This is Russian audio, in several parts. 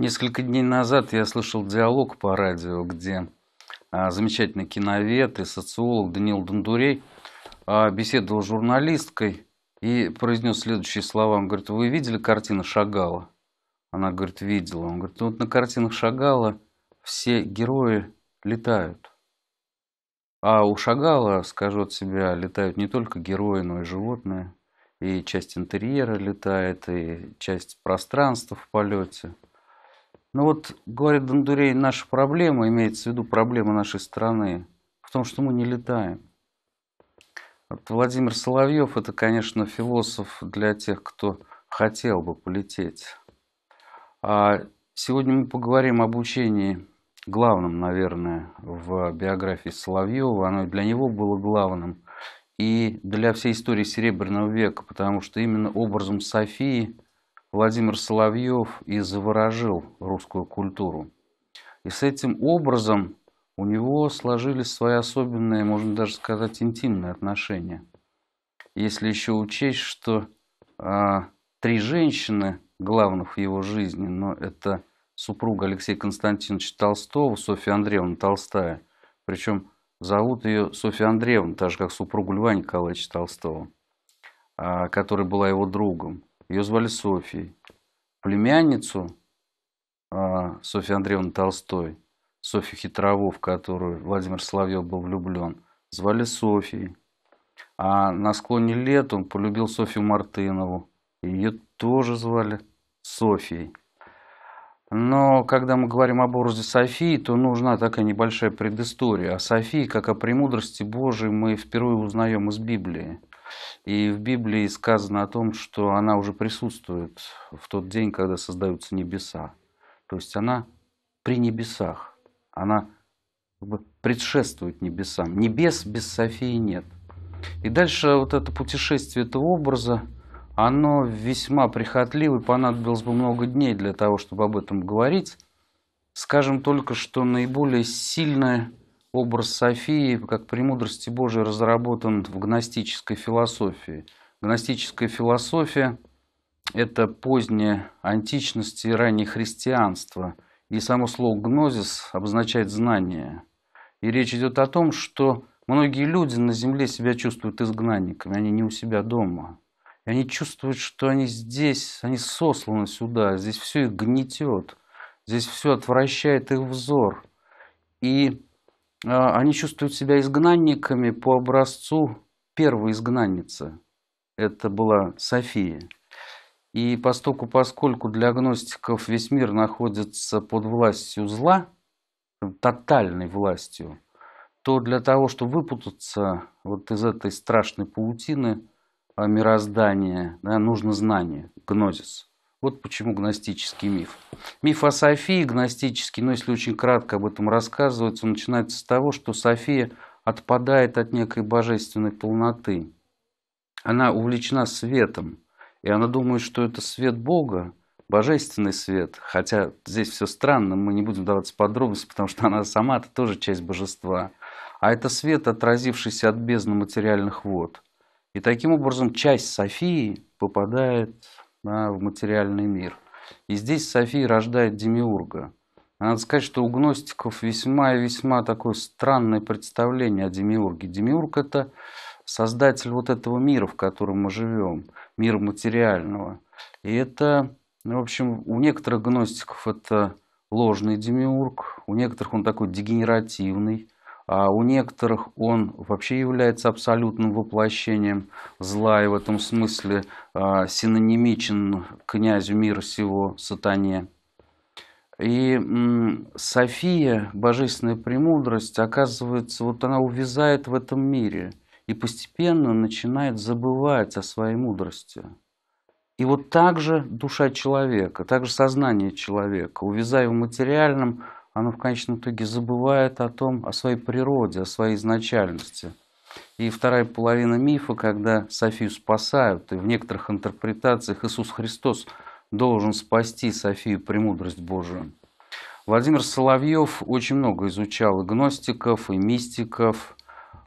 Несколько дней назад я слышал диалог по радио, где а, замечательный киновед и социолог Данил Дондурей а, беседовал с журналисткой и произнес следующие слова. Он говорит, вы видели картину Шагала? Она говорит, видела. Он говорит, «Ну вот на картинах Шагала все герои летают. А у Шагала, скажу от себя, летают не только герои, но и животные. И часть интерьера летает, и часть пространства в полете. Ну вот, говорит Дондурей, наша проблема, имеется в виду проблема нашей страны, в том, что мы не летаем. Вот Владимир Соловьев, это, конечно, философ для тех, кто хотел бы полететь. А сегодня мы поговорим об учении, главном, наверное, в биографии Соловьева. Оно для него было главным и для всей истории Серебряного века, потому что именно образом Софии – Владимир Соловьев и заворожил русскую культуру. И с этим образом у него сложились свои особенные, можно даже сказать, интимные отношения. Если еще учесть, что а, три женщины главных в его жизни, но это супруга Алексея Константиновича Толстого, Софья Андреевна Толстая, причем зовут ее Софья Андреевна, так же как супругу Льва Николаевича Толстого, а, которая была его другом. Ее звали Софьей. Племянницу а, Софьи Андреевны Толстой, Софью Хитрову, в которую Владимир Соловьев был влюблен, звали Софьей. А на склоне лет он полюбил Софью Мартынову. Ее тоже звали Софьей. Но когда мы говорим об образе Софии, то нужна такая небольшая предыстория. О Софии, как о премудрости Божией, мы впервые узнаем из Библии. И в Библии сказано о том, что она уже присутствует в тот день, когда создаются небеса. То есть она при небесах, она как бы предшествует небесам. Небес без Софии нет. И дальше вот это путешествие этого образа, оно весьма прихотливо, и понадобилось бы много дней для того, чтобы об этом говорить. Скажем только, что наиболее сильное Образ Софии, как премудрости Божией, разработан в гностической философии. Гностическая философия – это поздняя античность и раннее христианство. И само слово «гнозис» обозначает «знание». И речь идет о том, что многие люди на земле себя чувствуют изгнанниками, они не у себя дома. И они чувствуют, что они здесь, они сосланы сюда, здесь все их гнетет, здесь все отвращает их взор. И а, они чувствуют себя изгнанниками по образцу первой изгнанницы. Это была София. И постоку, поскольку для гностиков весь мир находится под властью зла, тотальной властью, то для того, чтобы выпутаться вот из этой страшной паутины а, мироздания, да, нужно знание, гнозис – вот почему гностический миф. Миф о Софии гностический, но если очень кратко об этом рассказывается, он начинается с того, что София отпадает от некой божественной полноты. Она увлечена светом, и она думает, что это свет Бога, божественный свет. Хотя здесь все странно, мы не будем даваться подробности, потому что она сама это тоже часть божества. А это свет, отразившийся от бездны материальных вод. И таким образом часть Софии попадает да, в материальный мир. И здесь София рождает Демиурга. Надо сказать, что у гностиков весьма и весьма такое странное представление о Демиурге. Демиург – это создатель вот этого мира, в котором мы живем, мира материального. И это, ну, в общем, у некоторых гностиков это ложный демиург, у некоторых он такой дегенеративный, а у некоторых он вообще является абсолютным воплощением зла и в этом смысле а, синонимичен князю мира сего сатане. И София, божественная премудрость, оказывается, вот она увязает в этом мире и постепенно начинает забывать о своей мудрости. И вот так же душа человека, так же сознание человека, увязая в материальном, оно в конечном итоге забывает о том, о своей природе, о своей изначальности. И вторая половина мифа, когда Софию спасают, и в некоторых интерпретациях Иисус Христос должен спасти Софию премудрость Божию. Владимир Соловьев очень много изучал и гностиков, и мистиков,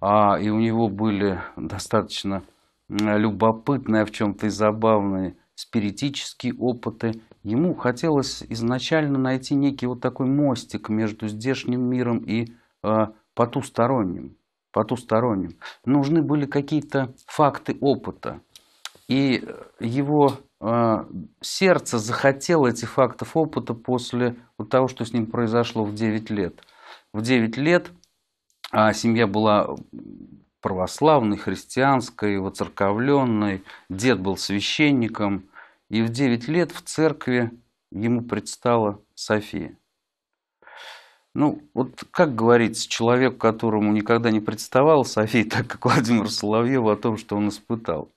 а, и у него были достаточно любопытные, а в чем-то и забавные спиритические опыты Ему хотелось изначально найти некий вот такой мостик между здешним миром и э, потусторонним. потусторонним. Нужны были какие-то факты опыта. И э, его э, сердце захотело этих фактов опыта после вот того, что с ним произошло в 9 лет. В 9 лет а семья была православной, христианской, воцерковленной, дед был священником – и в 9 лет в церкви ему предстала София. Ну, вот как говорить человек, которому никогда не представал София, так как Владимир Соловьев, о том, что он испытал.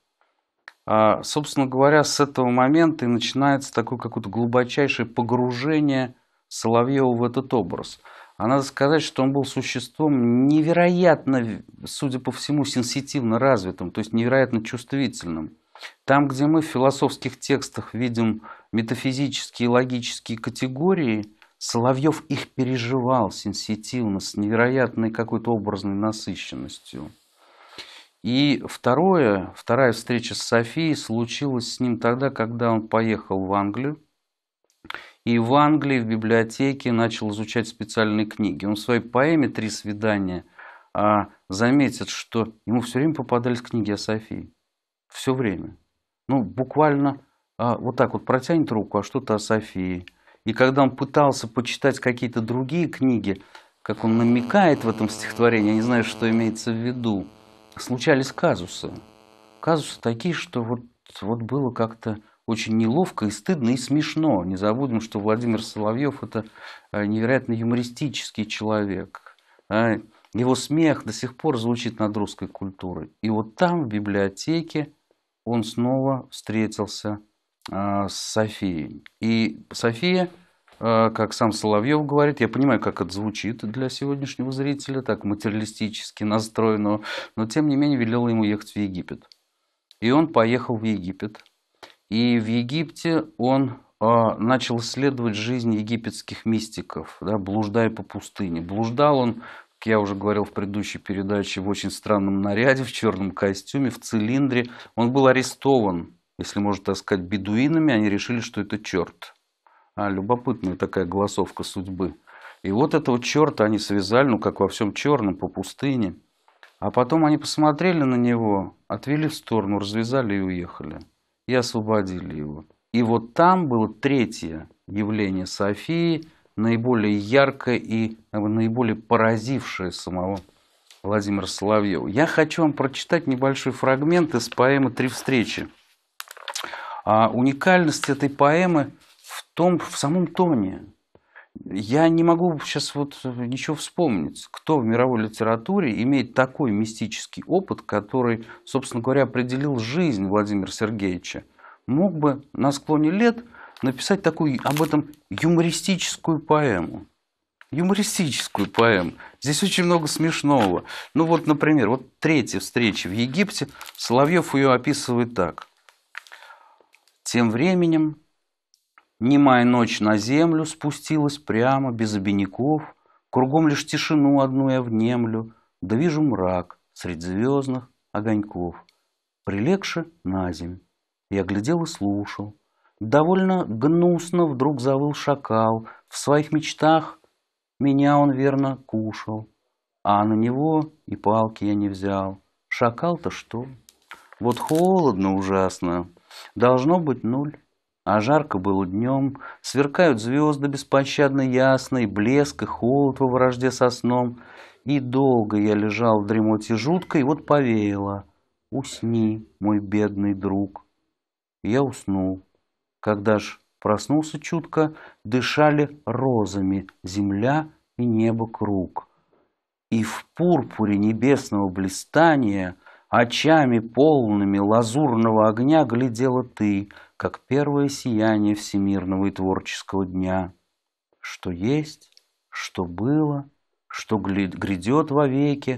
А, собственно говоря, с этого момента и начинается такое какое-то глубочайшее погружение Соловьева в этот образ. А надо сказать, что он был существом невероятно, судя по всему, сенситивно развитым, то есть невероятно чувствительным. Там, где мы в философских текстах видим метафизические и логические категории, Соловьев их переживал сенситивно, с невероятной какой-то образной насыщенностью. И второе, вторая встреча с Софией случилась с ним тогда, когда он поехал в Англию. И в Англии в библиотеке начал изучать специальные книги. Он в своей поэме «Три свидания» а, заметит, что ему все время попадались книги о Софии все время. Ну, буквально а, вот так вот протянет руку, а что-то о Софии. И когда он пытался почитать какие-то другие книги, как он намекает в этом стихотворении, я не знаю, что имеется в виду, случались казусы. Казусы такие, что вот, вот было как-то очень неловко и стыдно и смешно. Не забудем, что Владимир Соловьев – это а, невероятно юмористический человек. А. Его смех до сих пор звучит над русской культурой. И вот там, в библиотеке, он снова встретился а, с Софией. И София, а, как сам Соловьев говорит, я понимаю, как это звучит для сегодняшнего зрителя, так материалистически настроенного, но тем не менее велела ему ехать в Египет. И он поехал в Египет. И в Египте он а, начал исследовать жизнь египетских мистиков, да, блуждая по пустыне. Блуждал он как я уже говорил в предыдущей передаче, в очень странном наряде, в черном костюме, в цилиндре. Он был арестован, если можно так сказать, бедуинами. Они решили, что это черт. А, любопытная такая голосовка судьбы. И вот этого черта они связали, ну как во всем черном, по пустыне. А потом они посмотрели на него, отвели в сторону, развязали и уехали. И освободили его. И вот там было третье явление Софии – наиболее яркое и наиболее поразившее самого Владимира Соловьева. Я хочу вам прочитать небольшой фрагмент из поэмы «Три встречи». А уникальность этой поэмы в, том, в самом тоне. Я не могу сейчас вот ничего вспомнить, кто в мировой литературе имеет такой мистический опыт, который, собственно говоря, определил жизнь Владимира Сергеевича. Мог бы на склоне лет – написать такую об этом юмористическую поэму. Юмористическую поэму. Здесь очень много смешного. Ну вот, например, вот третья встреча в Египте. Соловьев ее описывает так. Тем временем немая ночь на землю спустилась прямо, без обиняков. Кругом лишь тишину одну я внемлю, да вижу мрак среди звездных огоньков. Прилегши на земь, я глядел и слушал – Довольно гнусно вдруг завыл шакал. В своих мечтах меня он верно кушал. А на него и палки я не взял. Шакал-то что? Вот холодно ужасно. Должно быть нуль. А жарко было днем, сверкают звезды беспощадно ясно, блеск, и холод во вражде со сном. И долго я лежал в дремоте жуткой, вот повеяло. Усни, мой бедный друг. Я уснул. Когда ж проснулся чутко, дышали розами земля и небо круг. И в пурпуре небесного блистания очами полными лазурного огня глядела ты, как первое сияние всемирного и творческого дня. Что есть, что было, что грядет вовеки,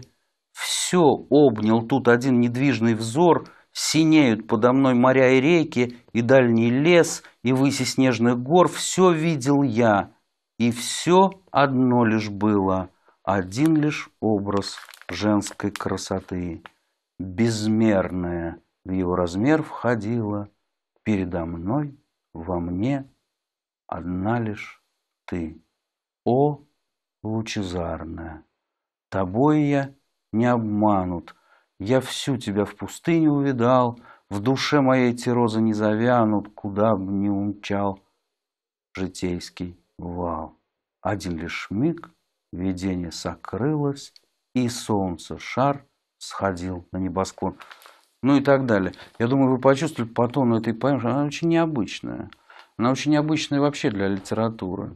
все обнял тут один недвижный взор Синеют подо мной моря и реки, и дальний лес, и выси снежных гор. Все видел я, и все одно лишь было, один лишь образ женской красоты. Безмерная в его размер входила передо мной, во мне, одна лишь ты. О, лучезарная, тобой я не обманут — я всю тебя в пустыне увидал, в душе моей эти розы не завянут, куда бы ни умчал житейский вал. Один лишь миг видение сокрылось, и солнце шар сходил на небосклон. Ну и так далее. Я думаю, вы почувствовали по тону этой поэмы, она очень необычная. Она очень необычная вообще для литературы.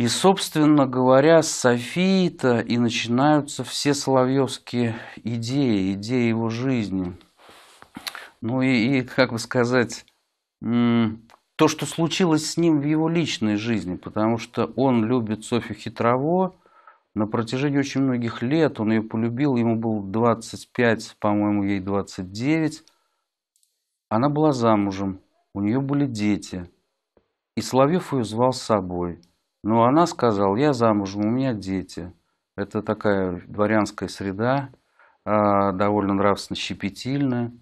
И, собственно говоря, с Софии-то и начинаются все соловьевские идеи, идеи его жизни. Ну и, и как бы сказать, то, что случилось с ним в его личной жизни, потому что он любит Софью Хитрово, на протяжении очень многих лет он ее полюбил, ему было 25, по-моему, ей 29. Она была замужем, у нее были дети. И Соловьев ее звал с собой – но ну, она сказала, я замужем, у меня дети. Это такая дворянская среда, а, довольно нравственно щепетильная.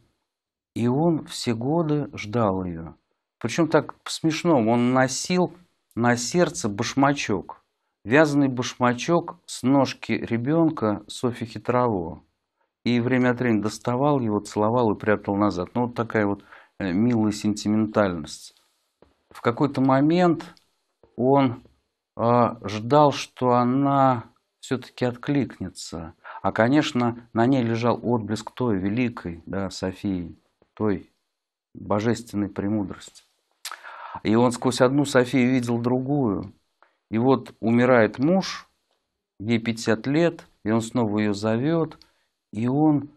И он все годы ждал ее. Причем так смешно, он носил на сердце башмачок. Вязаный башмачок с ножки ребенка Софьи Хитрово. И время от времени доставал его, целовал и прятал назад. Ну, вот такая вот э, милая сентиментальность. В какой-то момент он а, ждал, что она все-таки откликнется. А, конечно, на ней лежал отблеск той великой да, Софии, той божественной премудрости. И он сквозь одну Софию видел другую. И вот умирает муж, ей 50 лет, и он снова ее зовет, и он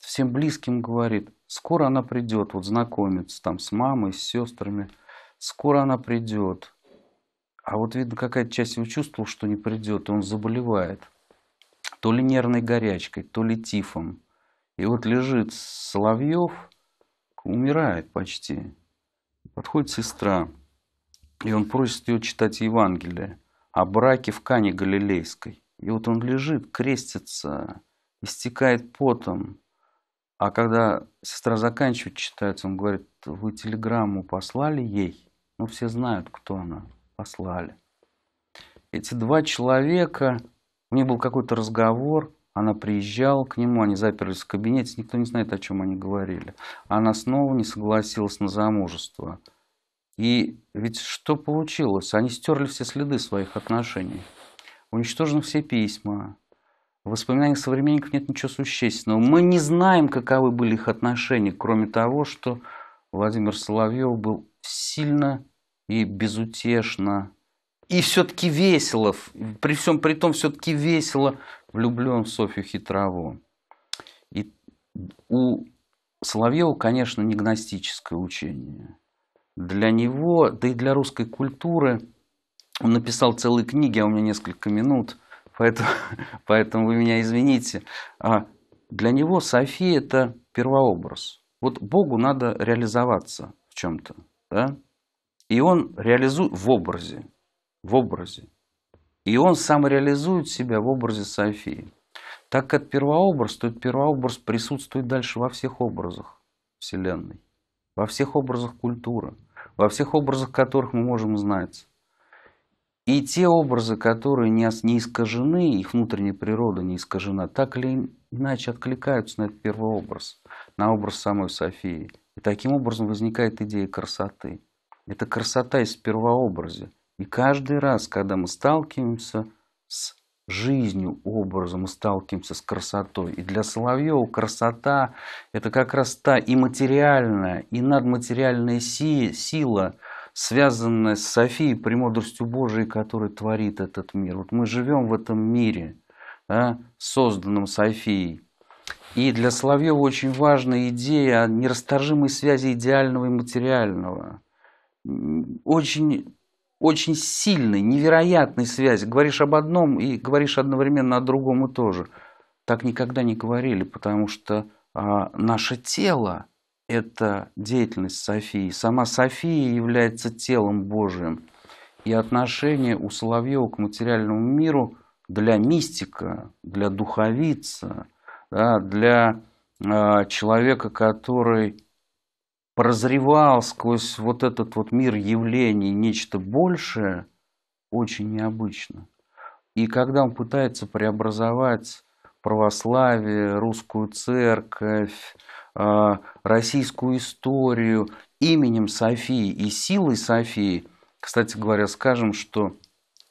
всем близким говорит, скоро она придет, вот знакомится там с мамой, с сестрами, скоро она придет, а вот, видно, какая-то часть его чувствовала, что не придет, и он заболевает. То ли нервной горячкой, то ли тифом. И вот лежит Соловьев, умирает почти. Подходит сестра, и он просит ее читать Евангелие о браке в Кане Галилейской. И вот он лежит, крестится, истекает потом. А когда сестра заканчивает читать, он говорит, вы телеграмму послали ей? Ну, все знают, кто она послали. Эти два человека, у них был какой-то разговор, она приезжала к нему, они заперлись в кабинете, никто не знает, о чем они говорили. Она снова не согласилась на замужество. И ведь что получилось? Они стерли все следы своих отношений. Уничтожены все письма. В воспоминаниях современников нет ничего существенного. Мы не знаем, каковы были их отношения, кроме того, что Владимир Соловьев был сильно и безутешно, и все-таки весело, при всем при том все-таки весело влюблен в Софью Хитрову. И у Соловьева, конечно, не гностическое учение. Для него, да и для русской культуры, он написал целые книги, а у меня несколько минут, поэтому, поэтому вы меня извините. А для него София – это первообраз. Вот Богу надо реализоваться в чем-то. Да? И он реализует в образе, в образе. И он сам реализует себя в образе Софии. Так как первообраз, то этот первообраз присутствует дальше во всех образах Вселенной, во всех образах культуры, во всех образах, которых мы можем знать. И те образы, которые не, не искажены, их внутренняя природа не искажена, так или иначе откликаются на этот первый образ, на образ самой Софии. И таким образом возникает идея красоты. Это красота из первообраза. И каждый раз, когда мы сталкиваемся с жизнью образом, мы сталкиваемся с красотой. И для Соловьева красота – это как раз та и материальная, и надматериальная си сила, связанная с Софией, премудростью Божией, которая творит этот мир. Вот мы живем в этом мире, да, созданном Софией. И для Соловьева очень важна идея о нерасторжимой связи идеального и материального очень, очень сильной, невероятной связи. Говоришь об одном и говоришь одновременно о другом и тоже. Так никогда не говорили, потому что а, наше тело – это деятельность Софии. Сама София является телом Божиим. И отношение у Соловьева к материальному миру для мистика, для духовица, да, для э, человека, который прозревал сквозь вот этот вот мир явлений нечто большее, очень необычно. И когда он пытается преобразовать православие, русскую церковь, а, российскую историю именем Софии и силой Софии, кстати говоря, скажем, что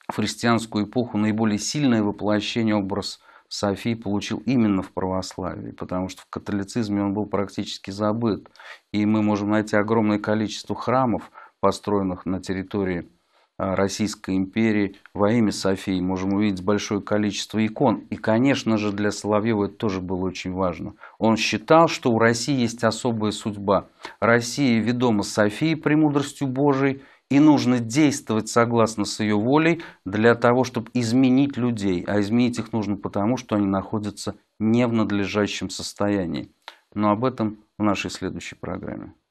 в христианскую эпоху наиболее сильное воплощение образ – Софий получил именно в православии, потому что в католицизме он был практически забыт. И мы можем найти огромное количество храмов, построенных на территории а, Российской империи во имя Софии. Можем увидеть большое количество икон. И, конечно же, для Соловьева это тоже было очень важно. Он считал, что у России есть особая судьба. Россия ведома Софией премудростью Божией, и нужно действовать согласно с ее волей для того, чтобы изменить людей. А изменить их нужно потому, что они находятся не в надлежащем состоянии. Но об этом в нашей следующей программе.